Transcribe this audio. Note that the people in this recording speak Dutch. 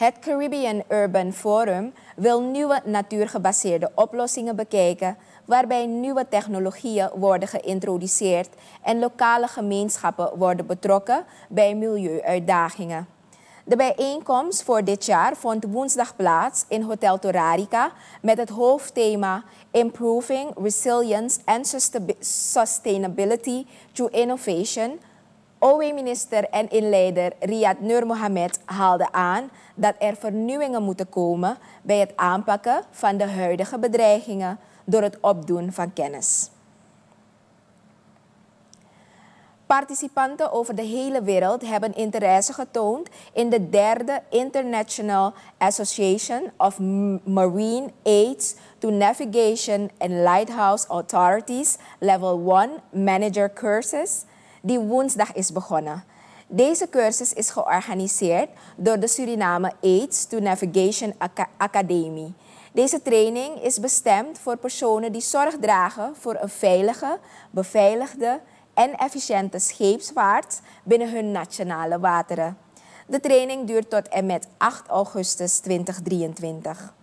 Het Caribbean Urban Forum wil nieuwe natuurgebaseerde oplossingen bekijken, waarbij nieuwe technologieën worden geïntroduceerd en lokale gemeenschappen worden betrokken bij milieuuitdagingen. De bijeenkomst voor dit jaar vond woensdag plaats in Hotel Torarica met het hoofdthema Improving Resilience and Sustainability through Innovation OW-minister en inleider Riyad Nur Mohammed haalde aan dat er vernieuwingen moeten komen bij het aanpakken van de huidige bedreigingen door het opdoen van kennis. Participanten over de hele wereld hebben interesse getoond in de derde International Association of Marine Aids to Navigation and Lighthouse Authorities Level 1 Manager Cursus die woensdag is begonnen. Deze cursus is georganiseerd door de Suriname AIDS to Navigation Academy. Deze training is bestemd voor personen die zorg dragen voor een veilige, beveiligde en efficiënte scheepsvaart binnen hun nationale wateren. De training duurt tot en met 8 augustus 2023.